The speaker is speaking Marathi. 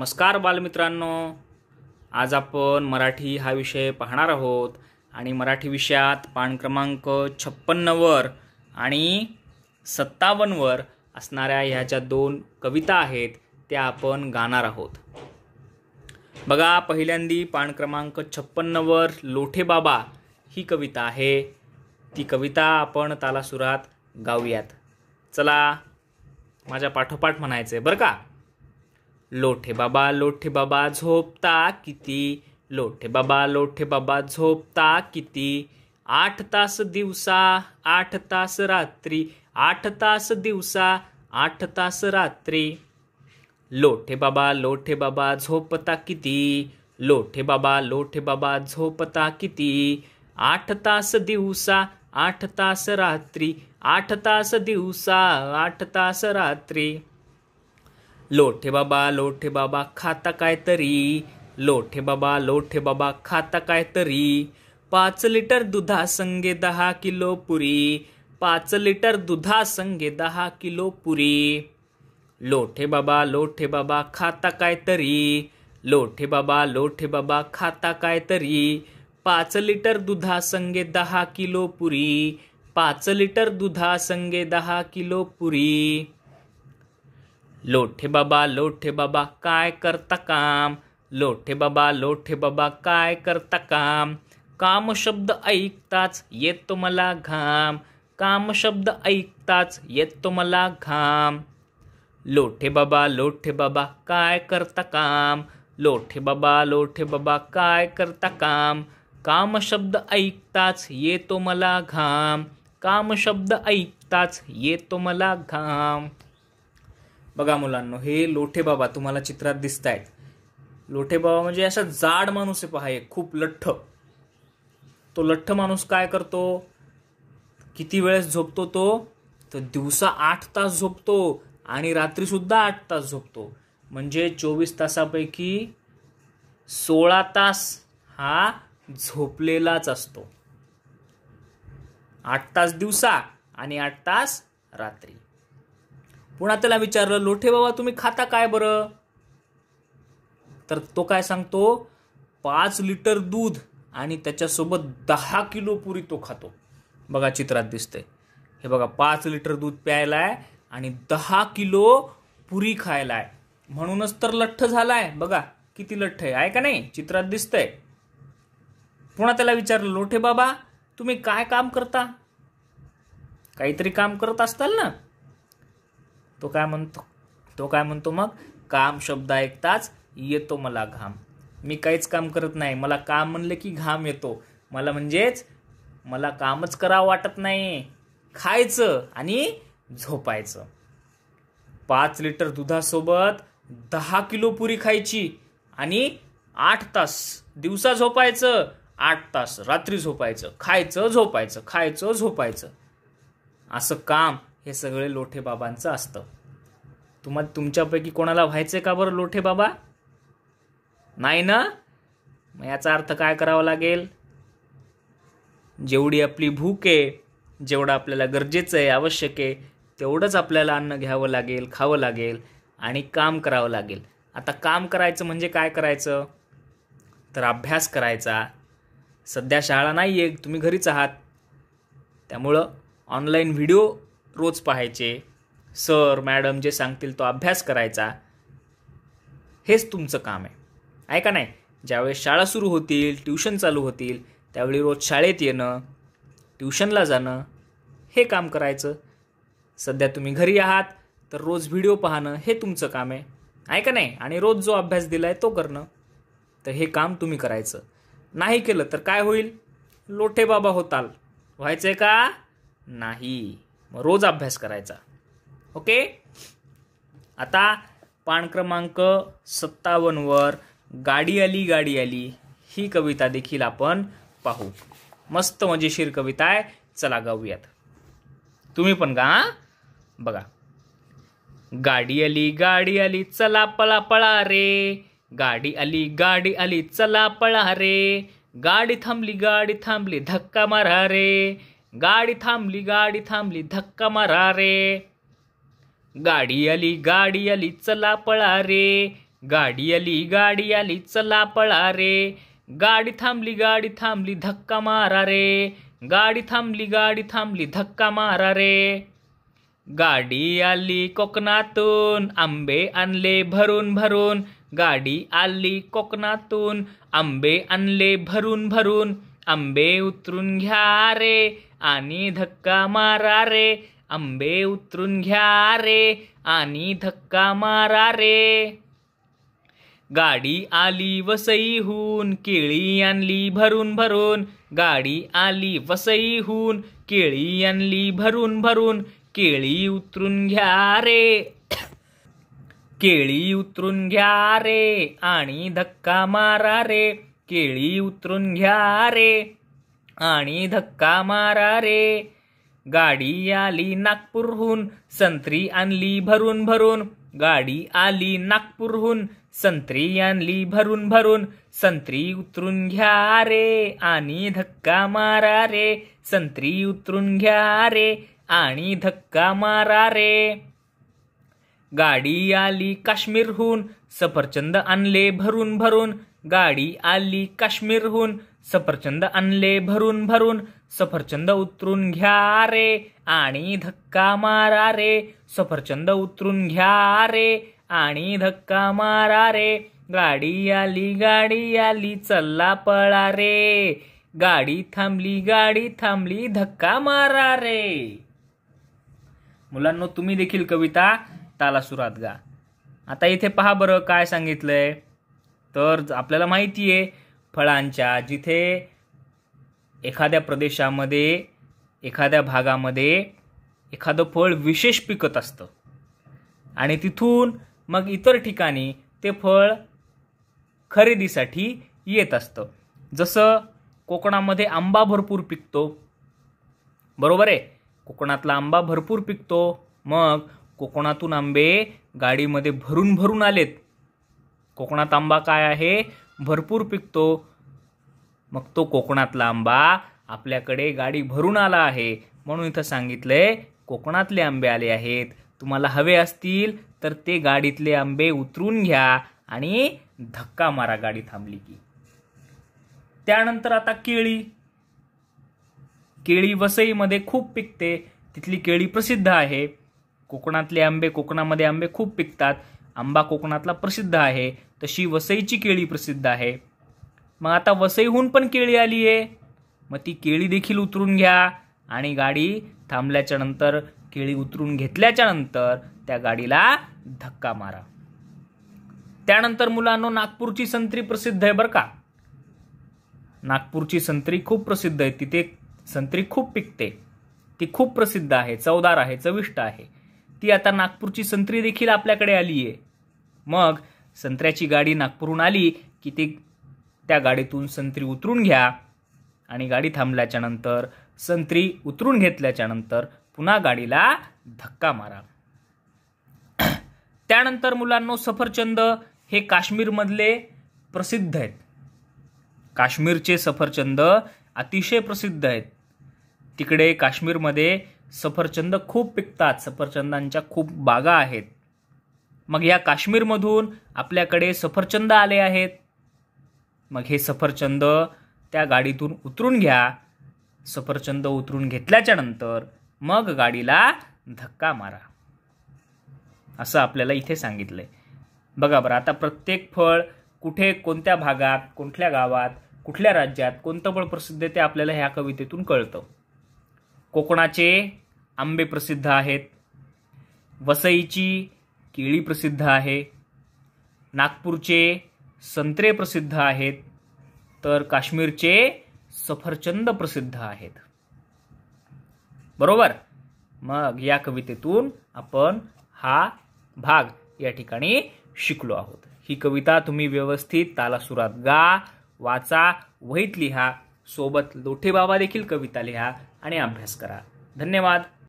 नमस्कार बालमित्रांनो आज आपण मराठी हा विषय पाहणार आहोत आणि मराठी विषयात पान क्रमांक छप्पन्नवर आणि सत्तावन्नवर असणाऱ्या ह्या ज्या दोन कविता आहेत त्या आपण गाणार आहोत बघा पहिल्यांदी पान क्रमांक छप्पन्नवर लोठे बाबा ही कविता आहे ती कविता आपण तालासुरात गाऊयात चला माझ्या पाठोपाठ म्हणायचं आहे बरं का लोठे बाबा लोठे बाबा झोपता किती लोठे बाबा लोठे बाबा झोपता किती आठ तास दिवसा आठ तास रात्री आठ तास दिवसा आठ तास रात्री लोठे बाबा लोठे बाबा झोपता किती लोठे बाबा लोठे बाबा झोपता किती आठ तास दिवसा आठ तास रात्री आठ तास दिवसा आठ तास रात्री लोठे बाबा लोठे बाबा खाता काय तरी लोठे बाबा लोठे बाबा खाता काय तरी पाच लिटर दुधा संगे दहा किलो पुरी पाच लिटर दुधा संगे दहा किलो पुरी लोठे बाबा लोठे बाबा खाता काय तरी लोठे बाबा लोठे बाबा खाता काय तरी पाच लिटर दुधा संगे दहा किलो पुरी पाच लिटर दुधा संगे दहा किलो पुरी लोठे बाबा लोठे बाबा काय करता काम लोठे बाबा लोठे बाबा काय करता काम काम शब्द ऐकताच येतो मला घाम काम शब्द ऐकताच येतो मला घाम लोठे बाबा लोठे बाबा काय करता काम लोठे बाबा लोठे बाबा काय करता काम काम शब्द ऐकताच येतो मला घाम काम शब्द ऐकताच येतो मला घाम बघा मुलांनो हे लोठे बाबा तुम्हाला चित्रात दिसत आहेत लोठे बाबा म्हणजे असा जाड माणूस आहे पहा एक खूप लठ्ठ तो लठ्ठ माणूस काय करतो किती वेळेस झोपतो तो तर दिवसा आठ तास झोपतो आणि रात्री सुद्धा आठ तास झोपतो म्हणजे चोवीस तासापैकी सोळा तास हा झोपलेलाच असतो आठ तास दिवसा आणि आठ तास रात्री पुन्हा त्याला विचारलं लोठे बाबा तुम्ही खाता काय बरं तर तो काय सांगतो पाच लिटर दूध आणि त्याच्यासोबत दहा किलो पुरी तो खातो बघा चित्रात दिसतंय हे बघा पाच लिटर दूध प्यायलाय आणि दहा किलो पुरी खायलाय म्हणूनच तर लठ्ठ झालाय बघा किती लठ्ठ आहे का नाही चित्रात दिसतंय पुन्हा त्याला विचारलं लोठे बाबा तुम्ही काय काम करता काहीतरी काम करत असताल ना तो काय म्हणतो तो काय म्हणतो मग काम शब्द ऐकताच येतो मला घाम मी काहीच काम करत नाही मला काम म्हणलं की घाम येतो मला म्हणजेच मला कामच करावं वाटत नाही खायचं आणि झोपायचं पाच लिटर दुधासोबत दहा किलो पुरी खायची आणि आठ तास दिवसा झोपायचं आठ तास रात्री झोपायचं खायचं झोपायचं खायचं झोपायचं असं काम हे सगळे लोठे बाबांचं असतं तुम्हा तुमच्यापैकी कोणाला व्हायचं का बरं लोठे बाबा नाही ना मग याचा अर्थ काय करावा लागेल जेवढी आपली भूक आहे जेवढं आपल्याला गरजेचं आहे आवश्यक आहे तेवढंच आपल्याला अन्न घ्यावं लागेल खावं लागेल आणि काम करावं लागेल आता काम करायचं म्हणजे काय करायचं तर अभ्यास करायचा सध्या शाळा नाही आहे तुम्ही घरीच आहात त्यामुळं ऑनलाईन व्हिडिओ रोज पाहायचे सर मॅडम जे सांगतील तो अभ्यास करायचा हेच तुमचं काम आहे ऐका नाही ज्यावेळेस शाळा सुरू होतील ट्युशन चालू होतील त्यावेळी रोज शाळेत येणं ट्युशनला जाणं हे काम करायचं सध्या तुम्ही घरी आहात तर रोज व्हिडिओ पाहणं हे तुमचं काम आहे ऐका नाही आणि रोज जो अभ्यास दिला आहे तो करणं तर हे काम तुम्ही करायचं नाही केलं तर काय होईल लोठे बाबा होताल व्हायचं आहे का नाही रोज अभ्यास करायचा ओके आता पान क्रमांक वर गाडी आली गाडी आली ही कविता देखील आपण पाहू मस्त मजेशीर कविता आहे चला गाऊयात तुम्ही पण गा बघा गाडी आली गाडी आली चला पळा पळा रे गाडी आली गाडी आली चला पळा रे गाडी थांबली गाडी थांबली धक्का मारा रे गाडी थांबली गाडी थांबली धक्का मारा रे गाडी आली गाडी आली चला पळा रे गाडी आली गाडी आली चला पळा रे गाडी थांबली गाडी थांबली धक्का मारा रे गाडी थांबली गाडी थांबली धक्का मारा रे गाडी आली कोकणातून आंबे आणले भरून भरून गाडी आली कोकणातून आंबे आणले भरून भरून आंबे उतरून घ्या रे आणि धक्का मारा रे आंबे उतरून घ्या रे आणि धक्का मारा रे गाडी आली वसईहून केळी आणली भरून भरून गाडी आली वसईहून केळी आणली भरून भरून केळी उतरून घ्या रे केळी उतरून घ्या रे आणि धक्का मारा रे केळी उतरून घ्या रे आणि धक्का मारा रे गाडी आली नागपूरहून संत्री आणली भरून भरून गाडी आली नागपूरहून संत्री आणली भरून भरून संत्री उतरून घ्या रे आणि धक्का मारा रे संत्री उतरून घ्या रे आणि धक्का मारा रे गाडी आली काश्मीरहून सफरचंद आणले भरून भरून गाडी आली काश्मीरहून सफरचंद आणले भरून भरून सफरचंद उतरून घ्या रे आणि धक्का मारा रे सफरचंद उतरून घ्या रे आणि धक्का मारा रे गाडी आली गाडी आली चल्ला पळा रे गाडी थांबली गाडी थांबली धक्का मारा रे मुलांना तुम्ही देखील कविता सुरात गा आता इथे पहा बरं काय सांगितलं आहे तर आपल्याला माहिती आहे फळांच्या जिथे एखाद्या प्रदेशामध्ये एखाद्या भागामध्ये एखादं फळ विशेष पिकत असतं आणि तिथून मग इतर ठिकाणी ते फळ खरेदीसाठी येत असतं जसं कोकणामध्ये आंबा भरपूर पिकतो बरोबर आहे कोकणातला आंबा भरपूर पिकतो मग कोकणातून आंबे गाडीमध्ये भरून भरून आलेत कोकणात आंबा काय आहे भरपूर पिकतो मग तो कोकणातला आंबा आपल्याकडे गाडी भरून आला आहे म्हणून इथं सांगितलंय कोकणातले आंबे आले आहेत तुम्हाला हवे असतील तर ते गाडीतले आंबे उतरून घ्या आणि धक्का मारा गाडी थांबली की त्यानंतर आता केळी केळी वसईमध्ये खूप पिकते तिथली केळी प्रसिद्ध आहे कोकणातले आंबे कोकणामध्ये आंबे खूप पिकतात आंबा कोकणातला प्रसिद्ध आहे तशी वसईची केळी प्रसिद्ध आहे मग आता वसईहून पण केळी आली आहे मग ती केळी देखील उतरून घ्या आणि गाडी थांबल्याच्या नंतर केळी उतरून घेतल्याच्या नंतर त्या गाडीला धक्का मारा त्यानंतर मुलांनो नागपूरची संत्री प्रसिद्ध आहे बरं का नागपूरची संत्री खूप प्रसिद्ध आहे तिथे संत्री खूप पिकते ती खूप प्रसिद्ध आहे चवदार आहे चविष्ट आहे ती आता नागपूरची संत्री देखील आपल्याकडे आली आहे मग संत्र्याची गाडी नागपूरहून आली की ती त्या गाडीतून संत्री उतरून घ्या आणि गाडी थांबल्याच्या नंतर संत्री उतरून घेतल्याच्या नंतर पुन्हा गाडीला धक्का मारा त्यानंतर मुलांनो सफरचंद हे काश्मीरमधले प्रसिद्ध आहेत काश्मीरचे सफरचंद अतिशय प्रसिद्ध आहेत तिकडे काश्मीरमध्ये सफरचंद खूप पिकतात सफरचंदांच्या खूप बागा आहेत मग या काश्मीरमधून आपल्याकडे सफरचंद आले आहेत मग हे सफरचंद त्या गाडीतून उतरून घ्या सफरचंद उतरून घेतल्याच्या नंतर मग गाडीला धक्का मारा असं आपल्याला इथे सांगितलंय बघा बरं आता प्रत्येक फळ कुठे कोणत्या भागात कुठल्या गावात कुठल्या राज्यात कोणतं फळ प्रसिद्ध ते आपल्याला ह्या कवितेतून कळतं कोकणाचे आंबे प्रसिद्ध आहेत वसईची केळी प्रसिद्ध आहे नागपूरचे संत्रे प्रसिद्ध आहेत तर काश्मीरचे सफरचंद प्रसिद्ध आहेत बरोबर मग या कवितेतून आपण हा भाग या ठिकाणी शिकलो आहोत ही कविता तुम्ही व्यवस्थित तालासुरात गा वाचा वहीत लिहा सोबत लोठे बाबा देखील कविता लिहा आणि अभ्यास करा धन्यवाद